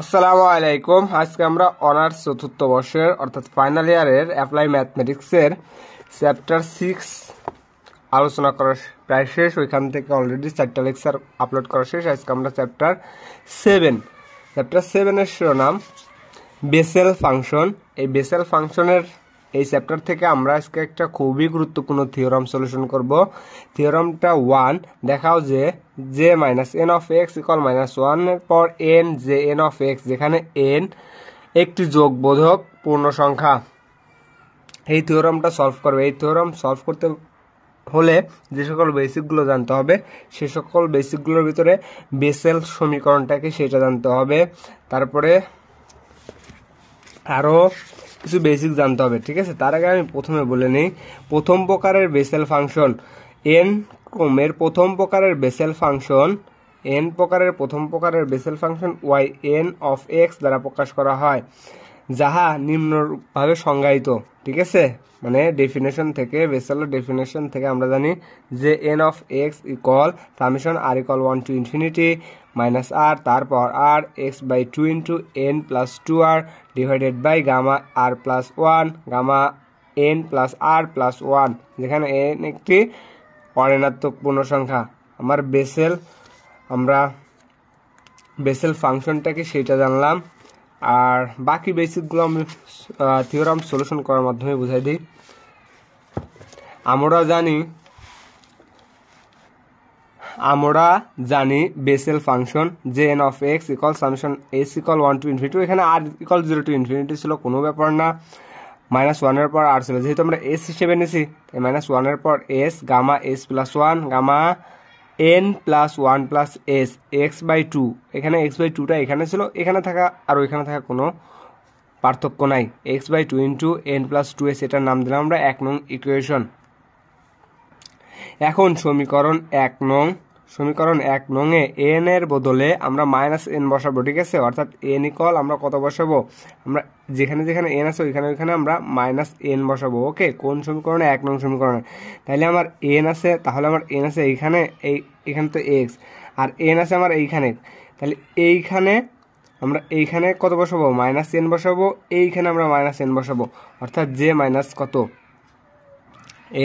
আসসালামু আলাইকুম আজকে আমরা অনার্স চতুর্থ বর্ষের অর্থাৎ ফাইনাল ইয়ারের অ্যাপ্লাই ম্যাথমেটিক্সের চ্যাপ্টার সিক্স আলোচনা করা প্রায় শেষ ওইখান থেকে অলরেডি চারটা লেকচার আপলোড করা শেষ আজকে আমরা চ্যাপ্টার সেভেন চ্যাপ্টার সেভেনের শিরোনাম বেসেল ফাংশন এই বেসেল ফাংশনের এই চ্যাপ্টার থেকে আমরা আজকে একটা খুবই গুরুত্বপূর্ণ থিওরাম সলিউশন করব থিওরামটা ওয়ান দেখাও যে J minus N of X equal minus ওয়ানের পর N J N of X যেখানে এন একটি যোগবোধক পূর্ণ সংখ্যা এই থিওরামটা সলভ করবে এই থিওরাম সলভ করতে হলে যে সকল বেসিকগুলো জানতে হবে সে সকল বেসিকগুলোর ভিতরে বেসেল সমীকরণটাকে সেটা জানতে হবে তারপরে আরও কিছু বেসিক জানতে হবে ঠিক আছে তার আগে আমি প্রথমে বলে নিই প্রথম প্রকারের বেসেল ফাংশন এন ক্রমের প্রথম প্রকারের বেসেল ফাংশন এন প্রকারের প্রথম প্রকারের Bessel function Y N of X দ্বারা প্রকাশ করা হয় যাহা নিম্নভাবে সংজ্ঞায়িত ঠিক আছে মানে ডেফিনেশন থেকে বেসেলের ডেফিনেশন থেকে আমরা জানি যে N of X equal summation R equal one to infinity minus R তারপর R x by two into N plus two R divided by gamma R plus one gamma N plus R plus one যেখানে N একটি অঋণাত্মক পূর্ণসংখ্যা আমার Bessel আমরা Bessel ফাংশনটাকে সেটা জানলাম আর বাকি বেসিকগুলো আমি থিওরাম সলিউশন করার মাধ্যমে বুঝাই দিই আমরা জানি আমরা জানি Bessel function J N of X equal summation S equal one to infinity এখানে R equal zero to infinity ছিল কোনো ব্যাপার না মাইনাস ওয়ানের পর আর ছিল যেহেতু আমরা এস হিসেবে নিছি মাইনাস ওয়ানের পর S gamma S plus one gamma N plus one plus S X by two এখানে এক্স বাই টুটা এখানে ছিল এখানে থাকা আর ওইখানে থাকা কোনো পার্থক্য নাই X by two into N plus two S এটার নাম দিলাম আমরা এক নং ইকুয়েশন এখন সমীকরণ এক নং সমীকরণ এক এ এন এর বদলে আমরা মাইনাস এন বসাবো ঠিক আছে অর্থাৎ এন ইকল আমরা কত বসাবো আমরা যেখানে যেখানে এন আছে ওইখানে ওইখানে আমরা মাইনাস এন বসাবো ওকে কোন সমীকরণে এক নং সমীকরণে তাহলে আমার এন আছে তাহলে আমার এন আছে এইখানে এই এখানে তো এক্স আর এন আছে আমার এইখানে তাহলে এইখানে আমরা এইখানে কত বসাবো মাইনাস এন বসাবো এইখানে আমরা মাইনাস এন বসাবো অর্থাৎ জে মাইনাস কত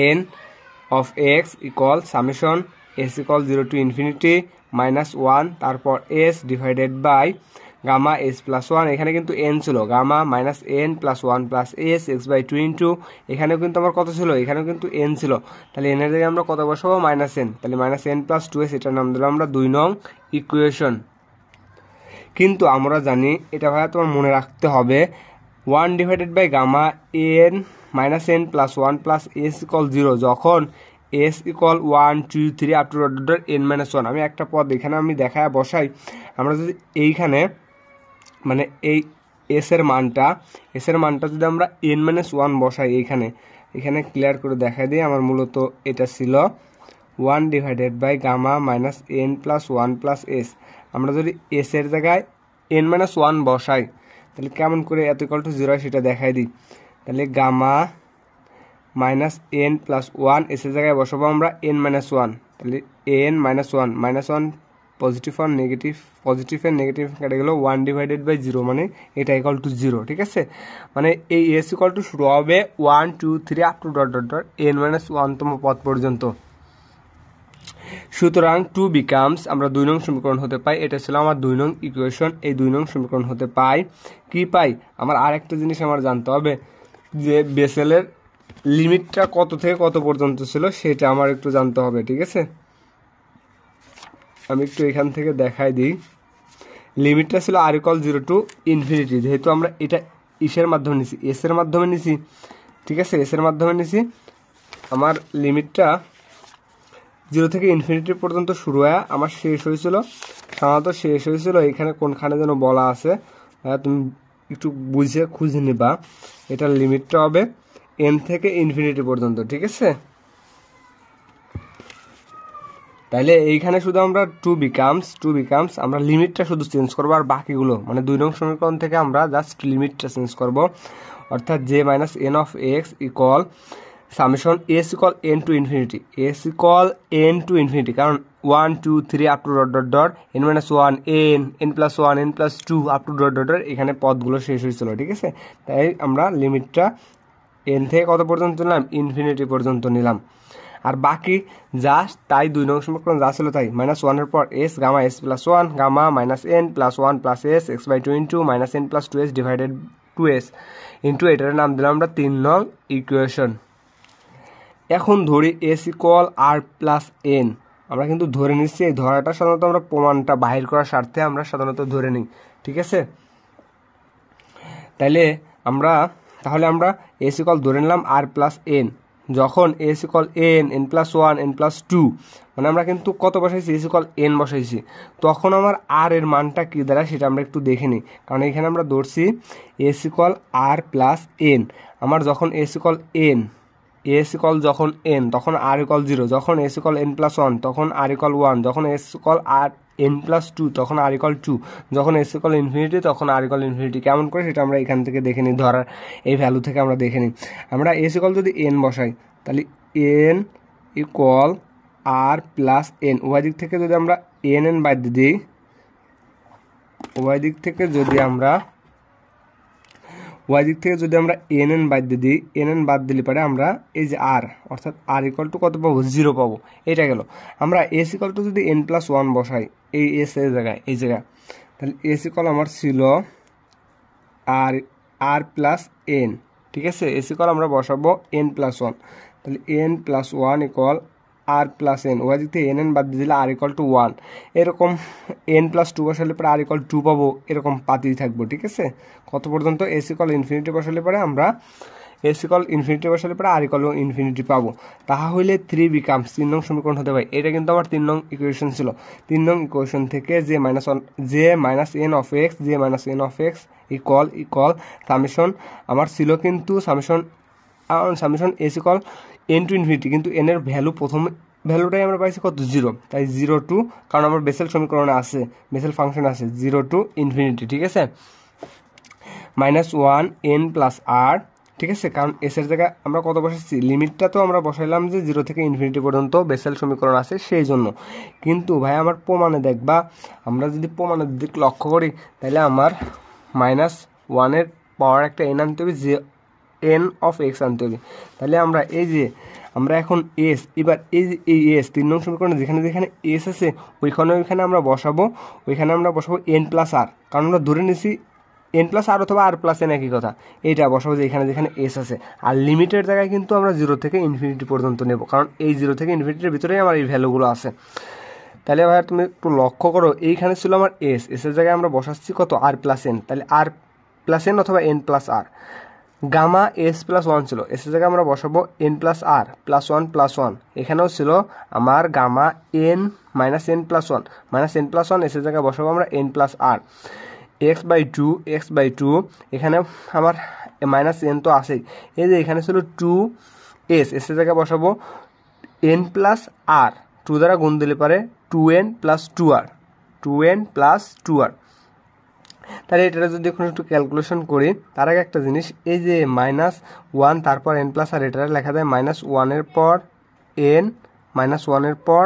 N of X equal summation S equal zero to infinity minus one তারপর S divided by gamma S plus one এখানে কিন্তু এন ছিল gamma minus N plus one plus S X by two into এখানেও কিন্তু আমার কত ছিল এখানেও কিন্তু এন ছিল তাহলে এনের জায়গায় আমরা কত বসাবো মাইনাস এন তাহলে minus N plus two S এটার নাম দিলাম আমরা দুই নং ইকুয়েশন কিন্তু আমরা জানি এটা ভাইয়া তোমার মনে রাখতে হবে one divided by gamma N minus N plus one plus S equal zero যখন S equal one two three up to dot N minus one আমি একটা পদ এখানে আমি দেখায় বসাই আমরা যদি এইখানে মানে এই এসের মানটা এসের মানটা যদি আমরা এন মাইনাস ওয়ান বসাই এইখানে এখানে ক্লিয়ার করে দেখা দিই আমার মূলত এটা ছিল one divided by gamma minus N plus one plus S আমরা যদি এসের জায়গায় এন মাইনাস ওয়ান বসাই তাহলে কেমন করে এত ইকল টু জিরো সেটা দেখাই দিই তাহলে gamma minus N plus one এসে জায়গায় বসাবো আমরা এন মাইনাস ওয়ান তাহলে N minus one minus one positive আর নেগেটিভ পজিটিভ অ্যান্ড নেগেটিভ কেটে গেলো ওয়ান ডিভাইডেড বাই জিরো মানে এটা ইকাল টু জিরো ঠিক আছে মানে এই এস ইকাল টু শুরু হবে one two three up to dot dot dot N minus ওয়ানতম পথ পর্যন্ত সুতরাং টু বিকামস আমরা দুই নং সমীকরণ হতে পাই এটা ছিল আমার দুই নং ইকুয়েশন এই দুই নং সমীকরণ হতে পাই কি পাই আমার আর একটা জিনিস আমার জানতে হবে যে বেসেলের লিমিটটা কত থেকে কত পর্যন্ত ছিল সেটা আমার একটু জানতে হবে ঠিক আছে আমি একটু এখান থেকে দেখাই দিই লিমিটটা ছিল আরিকল জিরো টু ইনফিনিটি যেহেতু আমরা এটা ইসের e মাধ্যমে নিছি এস এর মাধ্যমে নিছি ঠিক আছে এস এর মাধ্যমে নিছি আমার লিমিটটা জিরো থেকে ইনফিনিটি পর্যন্ত শুরু হয় আমার শেষ হয়েছিল সাধারণত শেষ হয়েছিল এখানে কোনখানে যেন বলা আছে হ্যাঁ, তুমি একটু বুঝে খুঁজে নেবা এটার লিমিটটা হবে এন থেকে ইনফিনিটি পর্যন্ত ঠিক আছে তাইলে এইখানে শুধু আমরা টু বিকামস টু বিকামস আমরা লিমিটটা শুধু চেঞ্জ করবো আর বাকিগুলো মানে দুই নং সমীকরণ থেকে আমরা জাস্ট লিমিটটা চেঞ্জ করবো অর্থাৎ J minus N of X equal summation S equal N to infinity S equal N to infinity কারণ one two three up to dot dot dot N minus one N N plus one N plus two up to dot dot dot এখানে পদগুলো শেষ হয়েছিল ঠিক আছে তাই আমরা লিমিটটা N থেকে কত পর্যন্ত নিলাম ইনফিনিটি পর্যন্ত নিলাম আর বাকি যা তাই দুই নং সমীকরণ যা ছিল তাই মাইনাস ওয়ানের পর S gamma S plus one gamma minus N plus one plus S X by two into minus N plus two S divided to S into এটার নাম দিলাম আমরা তিন নং ইকুয়েশন এখন ধরি S equal R plus N আমরা কিন্তু ধরে নিচ্ছি এই ধরাটা সাধারণত আমরা প্রমাণটা বাহির করার স্বার্থে আমরা সাধারণত ধরে নিই ঠিক আছে তাইলে আমরা তাহলে আমরা এস ইকল ধরে নিলাম আর প্লাস এন যখন S equal N N plus one N plus two মানে আমরা কিন্তু কত বসাইছি এস ইকল এন বসাইছি তখন আমার আর এর মানটা কী দাঁড়ায় সেটা আমরা একটু দেখে নিই কারণ এখানে আমরা ধরছি S equal R plus N আমার যখন S equal N S equal যখন এন তখন আর ইকল জিরো যখন S equal N plus one তখন আর ইকল ওয়ান যখন S equal R N plus two তখন আর ইকল টু যখন S equal infinity তখন আর ইকল ইনফিনিটি কেমন করে সেটা আমরা এখান থেকে দেখে নিই ধরার এই ভ্যালু থেকে আমরা দেখে নিই আমরা এস ইকল যদি এন বসাই তাহলে N equal R plus N Y দিক থেকে যদি আমরা এন এন বাদ দিই ওয়াই দিক থেকে যদি আমরা ওয়াই দিক থেকে যদি আমরা এন এন বাদ দিয়ে দিই এন এন বাদ দিলে পরে আমরা এই যে আর অর্থাৎ আর ইকুয়াল টু কত পাবো জিরো পাবো এটা গেল আমরা এস ইকুয়াল টু যদি এন প্লাস ওয়ান বসাই এই এস এ জায়গায় এই জায়গায় তাহলে এস ইকুয়াল আমার ছিল আর আর প্লাস এন ঠিক আছে এস ইকুয়াল আমরা বসাবো এন প্লাস ওয়ান তাহলে N plus one equal R plus N ওখান থেকে এন এন বাদ দিয়ে দিলে আর ইকল টু ওয়ান এরকম এন প্লাস টু বসালে পরে আর ইকল টু পাবো এরকম পাতেই থাকবো ঠিক আছে কত পর্যন্ত এস ইকল ইনফিনিটি বসালে পরে আমরা এস ইকল ইনফিনিটি বসালে পরে আর ইকল ইনফিনিটি পাবো তাহা হইলে থ্রি বিকামস তিন নং সমীকরণ হতে পারে এটা কিন্তু আমার তিন নং ইকুয়েশন ছিল তিন নং ইকুয়েশন থেকে যে minus J minus N of X J minus N of X equal equal summation আমার ছিল কিন্তু summation summation S equal N to infinity কিন্তু এন এর ভ্যালু প্রথম ভ্যালুটাই আমরা পাইছি কত জিরো তাই জিরো টু কারণ আমার বেসেল সমীকরণে আছে বেসেল ফাংশন আছে জিরো টু ইনফিনিটি ঠিক আছে minus one N plus R ঠিক আছে কারণ এসের জায়গায় আমরা কত বসাচ্ছি লিমিটটা তো আমরা বসাইলাম যে জিরো থেকে ইনফিনিটি পর্যন্ত বেসেল সমীকরণ আছে সেই জন্য কিন্তু ভাই আমার প্রমাণে দেখবা আমরা যদি প্রমাণের দিক লক্ষ্য করি তাহলে আমার মাইনাস ওয়ানের পাওয়ার একটা এন আনতে হবে যে এন অফ এক্স আনতে হবে তাহলে আমরা এই যে আমরা এখন এস এবার এই যে এই এস তিন নং সমীকরণে যেখানে যেখানে এস আছে ওইখানে ওইখানে আমরা বসাবো ওইখানে আমরা বসাবো এন প্লাস আর কারণ আমরা ধরে নিছি এন প্লাস আর অথবা আর প্লাস এন একই কথা এইটা বসাবো যে এখানে যেখানে এস আছে আর লিমিটের জায়গায় কিন্তু আমরা জিরো থেকে ইনফিনিটি পর্যন্ত নেব কারণ এই জিরো থেকে ইনফিনিটির ভিতরেই আমার এই ভ্যালুগুলো আছে তাহলে ভাই তুমি একটু লক্ষ্য করো এইখানে ছিল আমার এস এসের জায়গায় আমরা বসাচ্ছি কত আর প্লাস এন তাহলে আর প্লাস এন অথবা N plus R gamma S plus one ছিল এসের জায়গায় আমরা বসাবো এন প্লাস আর প্লাস ওয়ান প্লাস ওয়ান এখানেও ছিল আমার gamma N minus N plus one minus N plus one এসের জায়গায় বসাবো আমরা N plus R x by two X by two এখানে আমার মাইনাস এন তো আসেই এই যে এখানে ছিল টু এস এসের জায়গায় বসাবো এন প্লাস আর টু দ্বারা গুণ দিলে পারে two N plus two R two N plus two R তাহলে এটা যদি এখন একটু ক্যালকুলেশন করি তার আগে একটা জিনিস এই যে মাইনাস ওয়ান তারপর এন প্লাস আর এটা লেখা যায় মাইনাস ওয়ানের পর এন মাইনাস ওয়ানের পর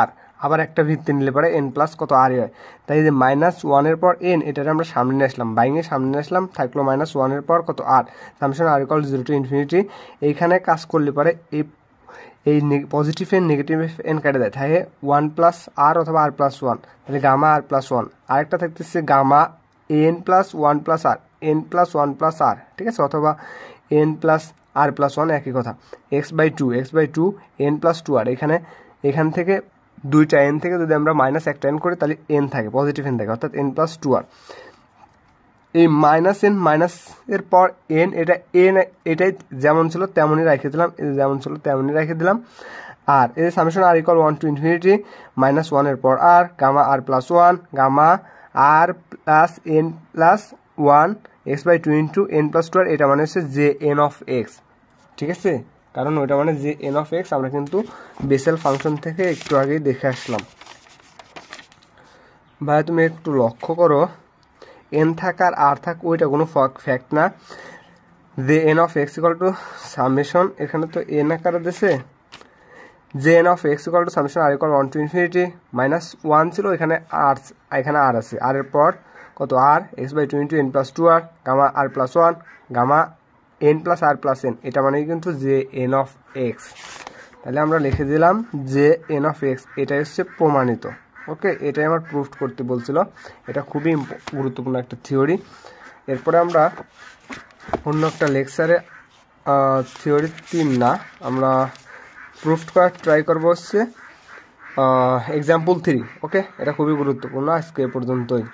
আর আবার একটা ভিত্তি নিলে পরে এন প্লাস কত আর হয় তাই যে মাইনাস ওয়ানের পর এন এটা আমরা সামনে নিয়ে আসলাম বাইংয়ে সামনে নিয়ে আসলাম থাকলো মাইনাস ওয়ানের পর কত R summation R equal zero to infinity এইখানে কাজ করলে পরে এই এই পজিটিভ এন নেগেটিভ এন কেটে দেয় তাই ওয়ান প্লাস আর অথবা আর প্লাস ওয়ান তাহলে গামা আর প্লাস ওয়ান আরেকটা থাকতেছে gamma N plus one plus R N plus one plus R ঠিক আছে অথবা এন প্লাস আর প্লাস ওয়ান একই কথা X by two X by two N plus two R এখানে এখান থেকে দুইটা এন থেকে যদি আমরা মাইনাস একটা এন করি তাহলে এন থাকে পজিটিভ এন থাকে অর্থাৎ এন প্লাস টু আর এই মাইনাস এন মাইনাস এর পর এন এটা এন এটাই যেমন ছিল তেমনই রেখে দিলাম যেমন ছিল তেমনই রেখে দিলাম আর এর summation R equal one to infinity minus ওয়ানের পর R gamma R plus one gamma R plus N plus one X by two into N plus two এটা মানে হচ্ছে জে এন অফ এক্স ঠিক আছে কারণ ওইটা মানে জে এন অফ এক্স আমরা কিন্তু বেসেল ফাংশন থেকে একটু আগেই দেখে আসলাম ভাই তুমি একটু লক্ষ্য করো এন থাক আর আর থাক ওইটা কোনো ফ্যাক্ট না J N of X equal to summation এখানে তো এন আকারে দেশে J N of X equal to summation R equal one to infinity minus one ছিল এখানে আর এখানে আর আছে আর এর পর কত r x by two into N plus two r gamma R plus one gamma N plus R plus n এটা মানে কিন্তু জে এন অফ এক্স তাহলে আমরা লিখে দিলাম জে এন অফ এক্স এটাই হচ্ছে প্রমাণিত ওকে এটাই আমার প্রুফ করতে বলছিল এটা খুবই গুরুত্বপূর্ণ একটা থিওরি এরপরে আমরা অন্য একটা লেকচারে থিওরি তিন না আমরা প্রুফ করার ট্রাই করবো হচ্ছে এক্সাম্পল থ্রি ওকে এটা খুবই গুরুত্বপূর্ণ আজকে এ পর্যন্তই